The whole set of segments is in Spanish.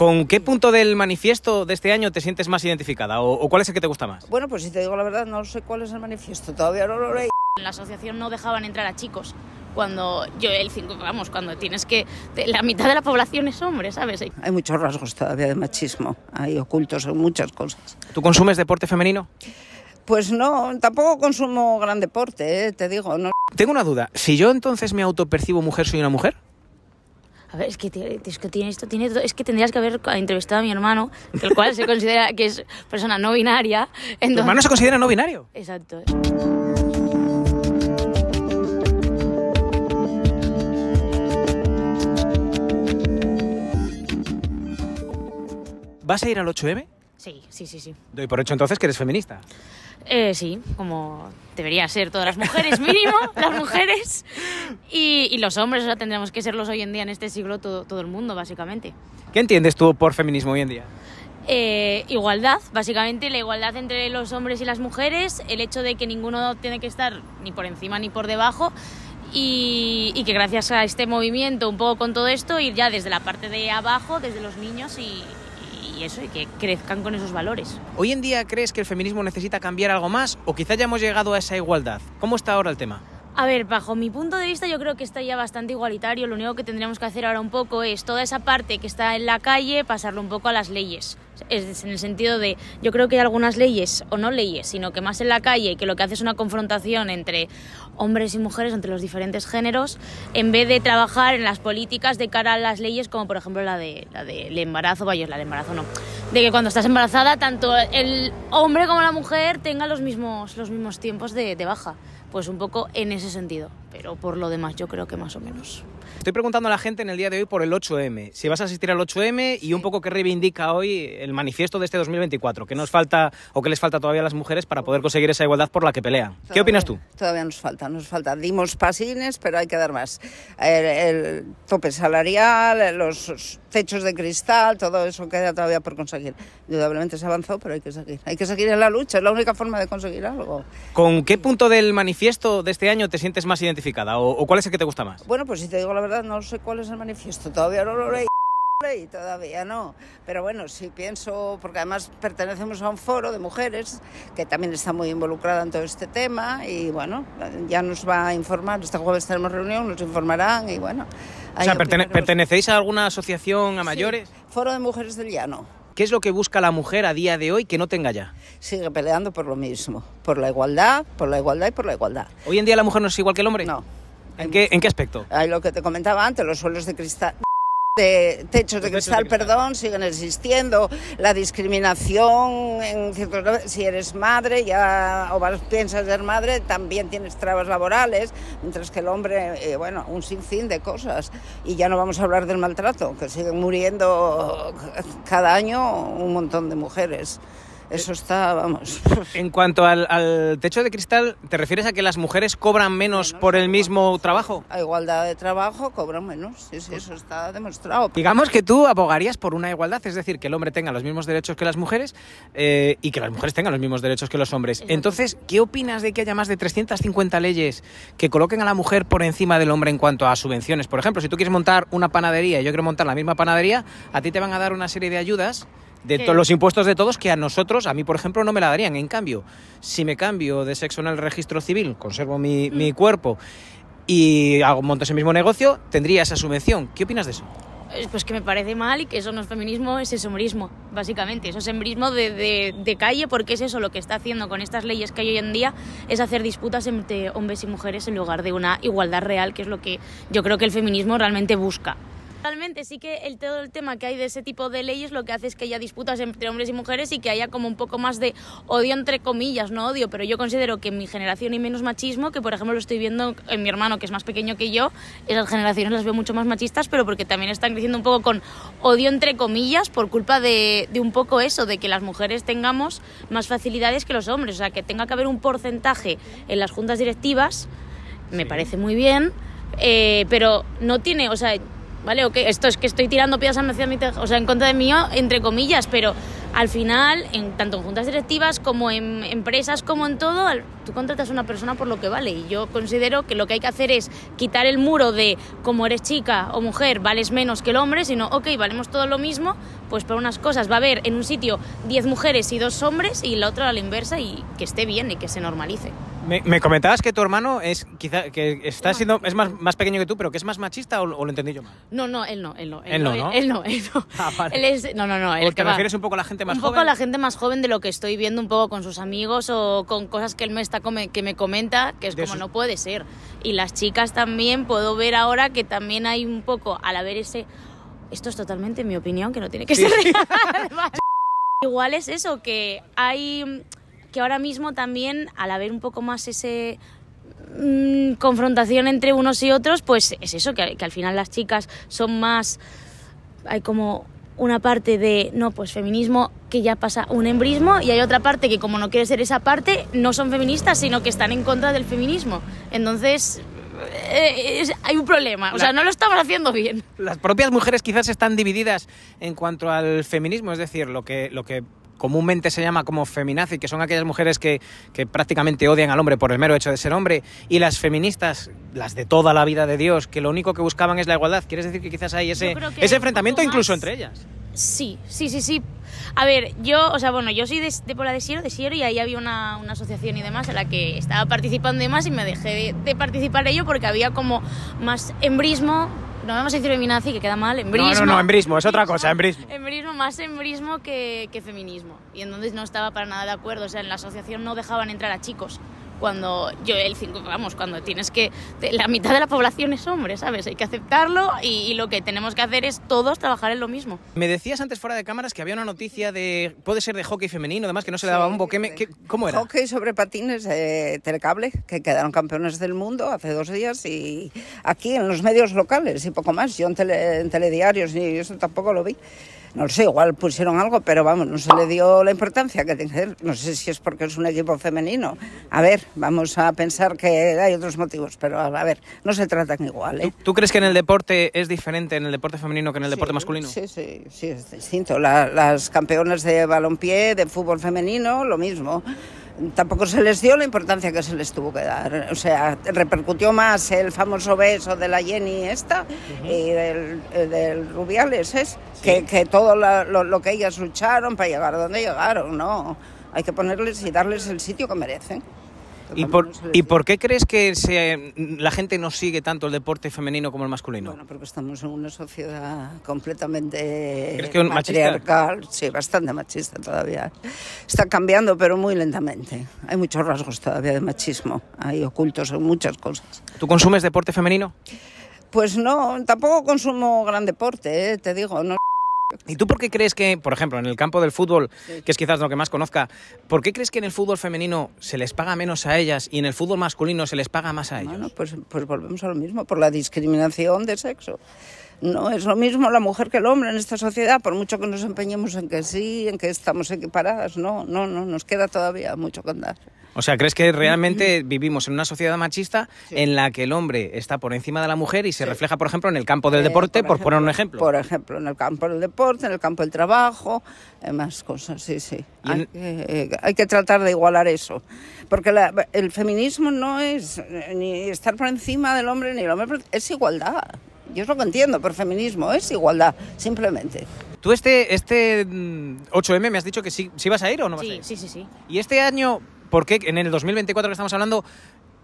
¿Con qué punto del manifiesto de este año te sientes más identificada o, cuál es el que te gusta más? Bueno, pues si te digo la verdad, no sé cuál es el manifiesto, todavía no lo leí. En la asociación no dejaban entrar a chicos cuando yo el 5, vamos, cuando tienes que la mitad de la población es hombre, ¿sabes? Hay muchos rasgos todavía de machismo, hay ocultos en muchas cosas. ¿Tú consumes deporte femenino? Pues no, tampoco consumo gran deporte, eh, te digo, no. Tengo una duda, si yo entonces me autopercibo mujer, soy una mujer? a ver, es que, es tiene esto, tiene es que tendrías que haber entrevistado a mi hermano, el cual se considera que es persona no binaria. ¿Mi hermano se considera no binario? Exacto. ¿Vas a ir al 8M? Sí, sí, sí, sí. Doy por hecho entonces que eres feminista. Eh, sí, como debería ser todas las mujeres mínimo, las mujeres y, los hombres, o sea, tendremos que serlos hoy en día en este siglo todo, el mundo, básicamente. ¿Qué entiendes tú por feminismo hoy en día? Eh, igualdad, básicamente la igualdad entre los hombres y las mujeres, el hecho de que ninguno tiene que estar ni por encima ni por debajo y, y que gracias a este movimiento, un poco con todo esto, ir ya desde la parte de abajo, desde los niños y, y eso, y que crezcan con esos valores. ¿Hoy en día crees que el feminismo necesita cambiar algo más o quizá ya hemos llegado a esa igualdad? ¿Cómo está ahora el tema? A ver, bajo mi punto de vista yo creo que está ya bastante igualitario, lo único que tendríamos que hacer ahora un poco es toda esa parte que está en la calle pasarlo un poco a las leyes. Es en el sentido de, yo creo que hay algunas leyes, o no leyes, sino que más en la calle, que lo que hace es una confrontación entre hombres y mujeres, entre los diferentes géneros, en vez de trabajar en las políticas de cara a las leyes, como por ejemplo la de la del embarazo, vaya, la del embarazo no, de que cuando estás embarazada, tanto el hombre como la mujer tengan los mismos, los mismos tiempos de, de baja. Pues un poco en ese sentido, pero por lo demás yo creo que más o menos. Estoy preguntando a la gente en el día de hoy por el 8M, si vas a asistir al 8M y un poco qué reivindica hoy el manifiesto de este 2024, que nos falta o que les falta todavía a las mujeres para poder conseguir esa igualdad por la que pelean. ¿Qué opinas tú? Todavía nos falta, nos falta. Dimos pasines, pero hay que dar más. El, tope salarial, los techos de cristal, todo eso queda todavía por conseguir. Indudablemente se avanzó, pero hay que seguir. Hay que seguir en la lucha, es la única forma de conseguir algo. ¿Con qué punto del manifiesto de este año te sientes más identificada o cuál es el que te gusta más? Bueno, pues si te digo la verdad, no sé cuál es el manifiesto, todavía no lo leí y todavía no. Pero bueno, si pienso, porque además pertenecemos a un foro de mujeres que también está muy involucrada en todo este tema y bueno, ya nos va a informar. Este jueves tenemos reunión, nos informarán y bueno. O sea, ¿pertenecéis a alguna asociación a mayores? foro de Mujeres del Llano. ¿Qué es lo que busca la mujer a día de hoy que no tenga ya? Sigue peleando por lo mismo, por la igualdad, por la igualdad y por la igualdad. ¿Hoy en día la mujer no es igual que el hombre? No. ¿En qué, aspecto? Hay lo que te comentaba antes, los suelos de cristal de techos de cristal, perdón, siguen existiendo, la discriminación, en si eres madre ya, o piensas ser madre, también tienes trabas laborales, mientras que el hombre, eh, bueno, un sinfín de cosas. Y ya no vamos a hablar del maltrato, que siguen muriendo cada año un montón de mujeres. Eso está, vamos. En cuanto al, techo de cristal, ¿te refieres a que las mujeres cobran menos, por el mismo trabajo? A igualdad de trabajo cobran menos, eso está demostrado. Digamos que tú abogarías por una igualdad, es decir, que el hombre tenga los mismos derechos que las mujeres eh, y que las mujeres tengan los mismos derechos que los hombres. Entonces, ¿qué opinas de que haya más de 350 leyes que coloquen a la mujer por encima del hombre en cuanto a subvenciones? Por ejemplo, si tú quieres montar una panadería y yo quiero montar la misma panadería, a ti te van a dar una serie de ayudas de todos los impuestos de todos que a nosotros, a mí por ejemplo, no me la darían. En cambio, si me cambio de sexo en el registro civil, conservo mi, mm. cuerpo y hago, monto ese mismo negocio, tendría esa subvención. ¿Qué opinas de eso? Eh, pues que me parece mal y que eso no es feminismo, es sombrismo, básicamente. Eso es embrismo de, de, calle porque es eso lo que está haciendo con estas leyes que hay hoy en día, es hacer disputas entre hombres y mujeres en lugar de una igualdad real, que es lo que yo creo que el feminismo realmente busca. Realmente sí que el, todo el tema que hay de ese tipo de leyes lo que hace es que haya disputas entre hombres y mujeres y que haya como un poco más de odio entre comillas, no odio, pero yo considero que en mi generación hay menos machismo, que por ejemplo lo estoy viendo en mi hermano que es más pequeño que yo, esas generaciones las veo mucho más machistas, pero porque también están creciendo un poco con odio entre comillas por culpa de, un poco eso, de que las mujeres tengamos más facilidades que los hombres, o sea, que tenga que haber un porcentaje en las juntas directivas, me parece muy bien, eh, pero no tiene, o sea, ¿vale? esto es que estoy tirando piedras mi o sea, en contra de mío, entre comillas, pero al final, en, tanto en juntas directivas como en empresas, como en todo, tú contratas a una persona por lo que vale. Y yo considero que lo que hay que hacer es quitar el muro de como eres chica o mujer, vales menos que el hombre, sino, ok, valemos todo lo mismo, pues por unas cosas va a haber en un sitio 10 mujeres y dos hombres y la otra a la inversa y que esté bien y que se normalice. Me, comentabas que tu hermano es quizá que está siendo es más, más pequeño que tú, pero que es más machista o, lo entendí yo mal. No, no, él no, él no, él, no, no, él, no, él no. Ah, él es, no, no, no. Él te refieres un poco a la gente más joven. Un poco a la gente más joven de lo que estoy viendo un poco con sus amigos o con cosas que él me está que me comenta que es como no puede ser. Y las chicas también puedo ver ahora que también hay un poco al haber ese esto es totalmente mi opinión, que no tiene que ser real. Igual es eso, que hay que ahora mismo también, al haber un poco más ese mm, confrontación entre unos y otros, pues es eso, que, que al final las chicas son más. Hay como una parte de, no, pues feminismo que ya pasa un embrismo y hay otra parte que como no quiere ser esa parte, no son feministas, sino que están en contra del feminismo. Entonces, eh, hay un problema, o sea, no lo estamos haciendo bien. Las propias mujeres quizás están divididas en cuanto al feminismo, es decir, lo que, lo que comúnmente se llama como feminazi, que son aquellas mujeres que, prácticamente odian al hombre por el mero hecho de ser hombre, y las feministas, las de toda la vida de Dios, que lo único que buscaban es la igualdad. ¿Quieres decir que quizás hay ese, ese enfrentamiento incluso entre ellas? Sí, sí, sí, sí. A ver, yo, o sea, bueno, yo soy de, por Pola de Siero, y ahí había una, asociación y demás en la que estaba participando y demás, y me dejé de, de participar ello porque había como más embrismo no vamos a decir feminazi, que queda mal, embrismo. No, no, no, embrismo, es otra cosa, embrismo. Embrismo, más embrismo que, que feminismo. Y entonces no estaba para nada de acuerdo, o sea, en la asociación no dejaban entrar a chicos cuando yo el 5, vamos, cuando tienes que, la mitad de la población es hombre, ¿sabes? Hay que aceptarlo y, lo que tenemos que hacer es todos trabajar en lo mismo. Me decías antes fuera de cámaras que había una noticia de, puede ser de hockey femenino, además que no se le daba un boqueme, ¿cómo era? Hockey sobre patines de Telecable, que quedaron campeones del mundo hace dos días y aquí en los medios locales y poco más, yo en, en telediarios y eso tampoco lo vi no sé, igual pusieron algo, pero vamos, no se le dio la importancia que tiene. No sé si es porque es un equipo femenino. A ver, vamos a pensar que hay otros motivos, pero a ver, no se tratan igual. ¿eh? ¿Tú, crees que en el deporte es diferente en el deporte femenino que en el deporte masculino? Sí, sí, sí, es distinto. las campeonas de balonpié, de fútbol femenino, lo mismo tampoco se les dio la importancia que se les tuvo que dar. O sea, repercutió más el famoso beso de la Jenny esta y del, eh, Rubiales, ¿es? Que, todo lo, lo, que ellas lucharon para llegar a donde llegaron, ¿no? Hay que ponerles y darles el sitio que merecen. ¿Y por, qué crees que mm, la gente no sigue tanto el deporte femenino como el masculino? Bueno, porque estamos en una sociedad completamente ¿Crees que machista? sí, bastante machista todavía. Está cambiando, pero muy lentamente. Hay muchos rasgos todavía de machismo, hay ocultos en muchas cosas. ¿Tú consumes deporte femenino? Pues no, tampoco consumo gran deporte, eh, te digo, no ¿Y tú por qué crees que, por ejemplo, en el campo del fútbol, que es quizás lo que más conozca, ¿por qué crees que en el fútbol femenino se les paga menos a ellas y en el fútbol masculino se les paga más a ellos? Bueno, pues, pues volvemos a lo mismo, por la discriminación de sexo. No es lo mismo la mujer que el hombre en esta sociedad, por mucho que nos empeñemos en que sí, en que estamos equiparadas. No, no, no, nos queda todavía mucho que andar. O sea, ¿crees que mm-hmm. realmente vivimos en una sociedad machista en la que el hombre está por encima de la mujer y se refleja, por ejemplo, en el campo del eh, deporte, por, poner un ejemplo? Por ejemplo, en el campo del deporte, en el campo del trabajo, en más cosas, sí, sí. Eh, hay, que, tratar de igualar eso. Porque el feminismo no es eh, ni estar por encima del hombre ni el hombre, es igualdad. Yo es lo que entiendo por feminismo, es igualdad, simplemente. ¿Tú este, este 8M mm, me has dicho que sí, vas a ir o no vas a ir? Sí, sí, sí. ¿Y este año, por qué en el 2024 que estamos hablando,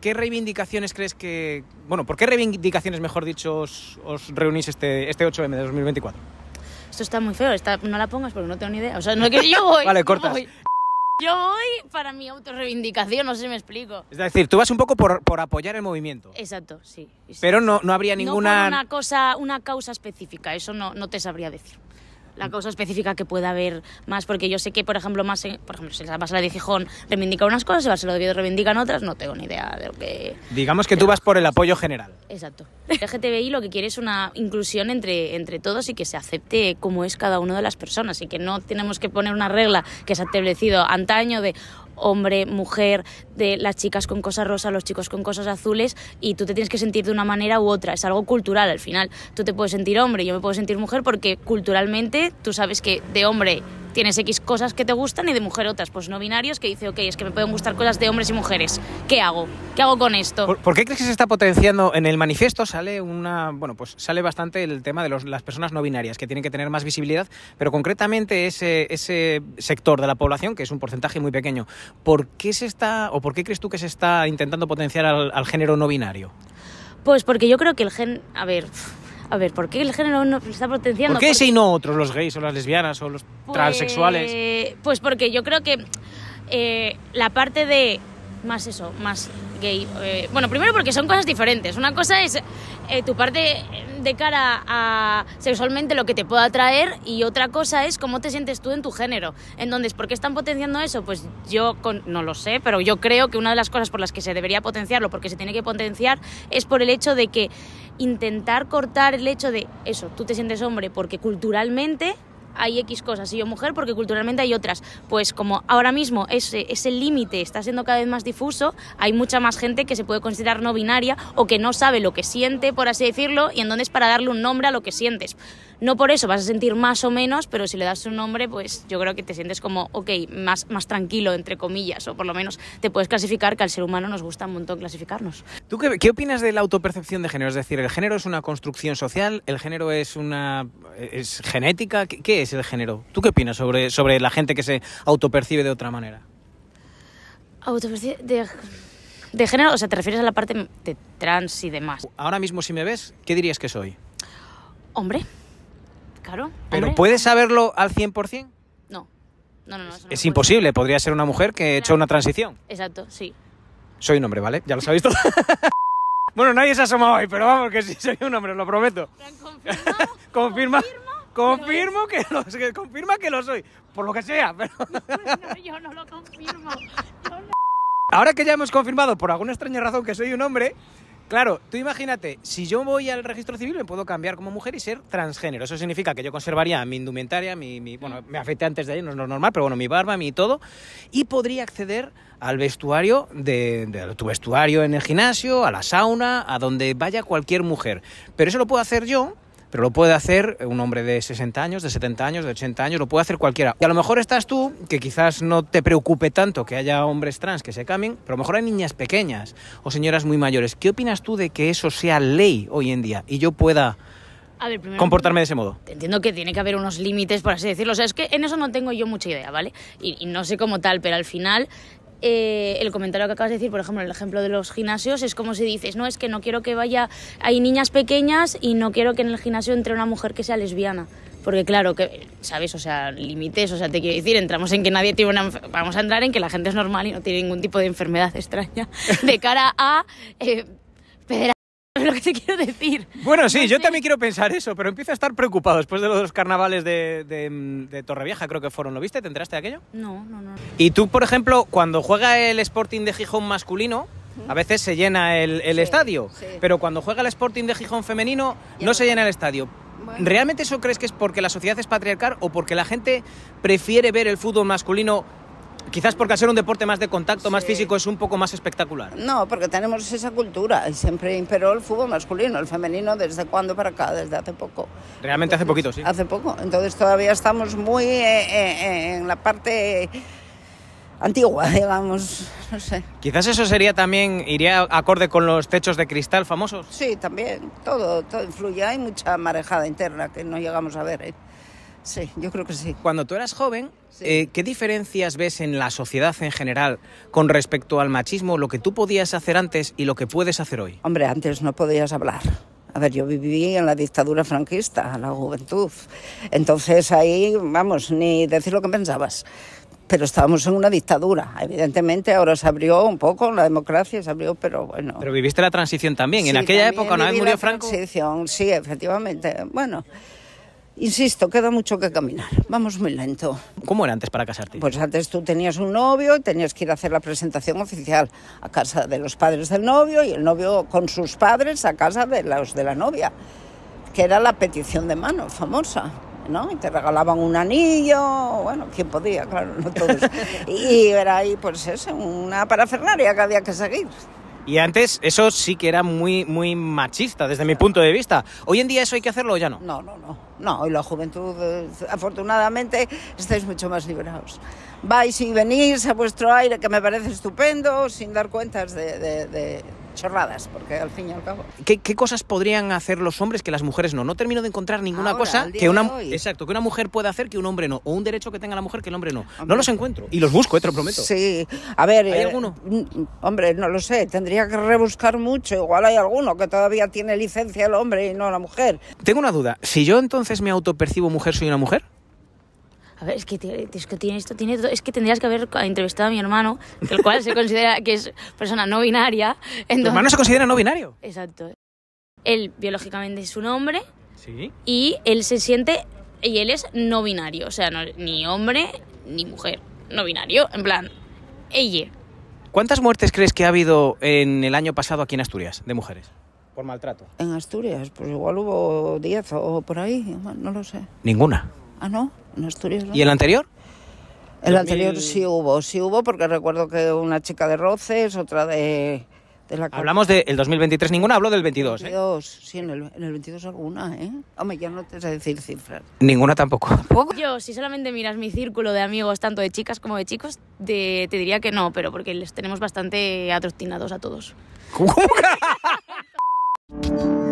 qué reivindicaciones crees que... Bueno, ¿por qué reivindicaciones, mejor dicho, os, os reunís este, este 8M de 2024? Esto está muy feo, no la pongas porque no tengo ni idea. O sea, no que yo voy. vale, cortas. Yo voy para mi autorreivindicación, no sé si me explico. Es decir, tú vas un poco por, apoyar el movimiento. Exacto, sí. Pero no, no habría ninguna... No una cosa, una causa específica, eso no, no te sabría decir la causa específica que pueda haber más, porque yo sé que, por ejemplo, más por ejemplo, si la Basela de Gijón reivindica unas cosas, si Barcelona de Oviedo reivindican otras, no tengo ni idea de lo que... Digamos que tú vas por el apoyo general. Exacto. El LGTBI lo que quiere es una inclusión entre, entre todos y que se acepte como es cada una de las personas y que no tenemos que poner una regla que se ha establecido antaño de hombre, mujer, de las chicas con cosas rosas, los chicos con cosas azules, y tú te tienes que sentir de una manera u otra. Es algo cultural al final. Tú te puedes sentir hombre, yo me puedo sentir mujer porque culturalmente tú sabes que de hombre tienes X cosas que te gustan y de mujer otras. Pues no binarios que dice, ok, es que me pueden gustar cosas de hombres y mujeres. ¿Qué hago? ¿Qué hago con esto? ¿Por, qué crees que se está potenciando? En el manifiesto sale una, bueno, pues sale bastante el tema de las personas no binarias, que tienen que tener más visibilidad, pero concretamente ese, sector de la población, que es un porcentaje muy pequeño, ¿por qué se está, o por qué crees tú que se está intentando potenciar al, al género no binario? Pues porque yo creo que el gen... A ver, a ver, ¿por qué el género no está potenciando? ¿Por qué si no otros, los gays o las lesbianas o los pues, transexuales? Pues porque yo creo que eh, la parte de más eso, más eh, bueno, primero porque son cosas diferentes. Una cosa es eh, tu parte de cara a sexualmente lo que te pueda atraer y otra cosa es cómo te sientes tú en tu género. Entonces, ¿por qué están potenciando eso? Pues yo no lo sé, pero yo creo que una de las cosas por las que se debería potenciarlo, porque se tiene que potenciar, es por el hecho de que intentar cortar el hecho de eso, tú te sientes hombre porque culturalmente hay X cosas y yo mujer porque culturalmente hay otras. Pues como ahora mismo ese, ese límite está siendo cada vez más difuso, hay mucha más gente que se puede considerar no binaria o que no sabe lo que siente, por así decirlo, y en es para darle un nombre a lo que sientes. No por eso vas a sentir más o menos, pero si le das un nombre, pues yo creo que te sientes como, ok, más, más tranquilo, entre comillas, o por lo menos te puedes clasificar, que al ser humano nos gusta un montón clasificarnos. ¿Tú qué, opinas de la autopercepción de género? Es decir, ¿el género es una construcción social? ¿El género es una... es genética? qué es? de género. ¿Tú qué opinas sobre, sobre la gente que se autopercibe de otra manera? Autopercibe de, género, o sea, te refieres a la parte de trans y demás. Ahora mismo si me ves, ¿qué dirías que soy? Hombre. Claro. ¿Pero puedes saberlo al 100%? No. No, no, es imposible, podría ser una mujer que ha hecho una transición. Exacto, sí. Soy un hombre, ¿vale? Ya lo has visto? bueno, nadie se ha asomado hoy, pero vamos, que sí soy un hombre, lo prometo. ¿Confirma? Confirmo que lo, confirma que lo soy, por lo que sea, pero... yo no lo confirmo. Ahora que ya hemos confirmado por alguna extraña razón que soy un hombre, Claro, tú imagínate, si yo voy al registro civil me puedo cambiar como mujer y ser transgénero. Eso significa que yo conservaría mi indumentaria, mi, bueno, me afecté antes de ahí, no es normal, pero bueno, mi barba, mi todo, y podría acceder al vestuario de, de, tu vestuario en el gimnasio, a la sauna, a donde vaya cualquier mujer. Pero eso lo puedo hacer yo pero lo puede hacer un hombre de 60 años, de 70 años, de 80 años, lo puede hacer cualquiera. Y a lo mejor estás tú, que quizás no te preocupe tanto que haya hombres trans que se cambien, pero a lo mejor hay niñas pequeñas o señoras muy mayores. ¿Qué opinas tú de que eso sea ley hoy en día y yo pueda... comportarme de ese modo. Entiendo que tiene que haber unos límites, por así decirlo. O sea, es que en eso no tengo yo mucha idea, ¿vale? y, no sé cómo tal, pero al final eh, el comentario que acabas de decir, por ejemplo, el ejemplo de los gimnasios, es como si dices, no, es que no quiero que vaya, hay niñas pequeñas y no quiero que en el gimnasio entre una mujer que sea lesbiana. Porque claro, que, ¿sabes? O sea, límites, o sea, te quiero decir, entramos en que nadie tiene una... Vamos a entrar en que la gente es normal y no tiene ningún tipo de enfermedad extraña de cara a... Eh, lo que te quiero decir? Bueno, sí, yo también quiero pensar eso, pero empiezo a estar preocupado después de los carnavales de, de, de, Torrevieja, creo que fueron. ¿Lo viste? ¿Te enteraste de aquello? No, no, no. Y tú, por ejemplo, cuando juega el Sporting de Gijón masculino, a veces se llena el, estadio, pero cuando juega el Sporting de Gijón femenino no se llena el estadio. ¿Realmente eso crees que es porque la sociedad es patriarcal o porque la gente prefiere ver el fútbol masculino Quizás porque hacer un deporte más de contacto, más físico, es un poco más espectacular. No, porque tenemos esa cultura siempre imperó el fútbol masculino, el femenino, ¿desde cuándo para acá? Desde hace poco. Realmente hace poquito, sí. Hace poco. Entonces todavía estamos muy eh, eh, eh, en la parte antigua, digamos, Quizás eso sería también, iría acorde con los techos de cristal famosos. Sí, también, todo, influye, hay mucha marejada interna que no llegamos a ver. ¿eh? Sí, yo creo que sí. Cuando tú eras joven, eh, ¿qué diferencias ves en la sociedad en general con respecto al machismo, lo que tú podías hacer antes y lo que puedes hacer hoy? Hombre, antes no podías hablar. A ver, yo viví en la dictadura franquista, la juventud. Entonces ahí, vamos, ni decir lo que pensabas. Pero estábamos en una dictadura. Evidentemente, ahora se abrió un poco, la democracia se abrió, pero bueno. Pero viviste la transición también. en aquella época, no vez murió Franco. Transición, sí, efectivamente. Bueno. Insisto, queda mucho que caminar. Vamos muy lento. ¿Cómo era antes para casarte? Pues antes tú tenías un novio, tenías que ir a hacer la presentación oficial a casa de los padres del novio y el novio con sus padres a casa de los de la novia, que era la petición de mano famosa. ¿no? Y te regalaban un anillo, bueno, quién podía, claro, no todos. Y era ahí, pues eso, una parafernaria que había que seguir. Y antes eso sí que era muy, muy machista desde mi punto de vista. ¿Hoy en día eso hay que hacerlo o ya no? No, no, no. No, hoy la juventud, eh, afortunadamente, estáis mucho más liberados. Vais y venís a vuestro aire, que me parece estupendo, sin dar cuentas de chorradas, porque al fin y al cabo. ¿Qué, cosas podrían hacer los hombres que las mujeres no? No termino de encontrar ninguna cosa que una, exacto, que una mujer pueda hacer que un hombre no, o un derecho que tenga la mujer que el hombre no. No los encuentro y los busco, eh, te lo prometo. Sí, a ver. ¿Hay eh, alguno? Hombre, no lo sé, tendría que rebuscar mucho. Igual hay alguno que todavía tiene licencia el hombre y no la mujer. Tengo una duda. Si yo entonces me autopercibo mujer, soy una mujer a ver, es que, tiene, esto, tiene todo, es que tendrías que haber entrevistado a mi hermano, el cual se considera que es persona no binaria. Mi hermano se considera no binario? Exacto. Él biológicamente es un hombre ¿Sí? y él se siente, y él es no binario, o sea, ni hombre ni mujer, no binario, en plan, ella. ¿Cuántas muertes crees que ha habido en el año pasado aquí en Asturias de mujeres? Por maltrato. En Asturias, pues igual hubo 10 o por ahí, no lo sé. ¿Ninguna? Ah, no, en Asturias. No. ¿Y el anterior? El anterior sí hubo, sí hubo, porque recuerdo que una chica de Roces, otra de, de la... Hablamos del 2023, ninguna Hablo del 22, ¿eh? sí, en el, 22 alguna, ¿eh? Hombre, ya no te sé decir cifras. Ninguna tampoco. Yo, si solamente miras mi círculo de amigos, tanto de chicas como de chicos, te diría que no, pero porque les tenemos bastante atrocinados a todos.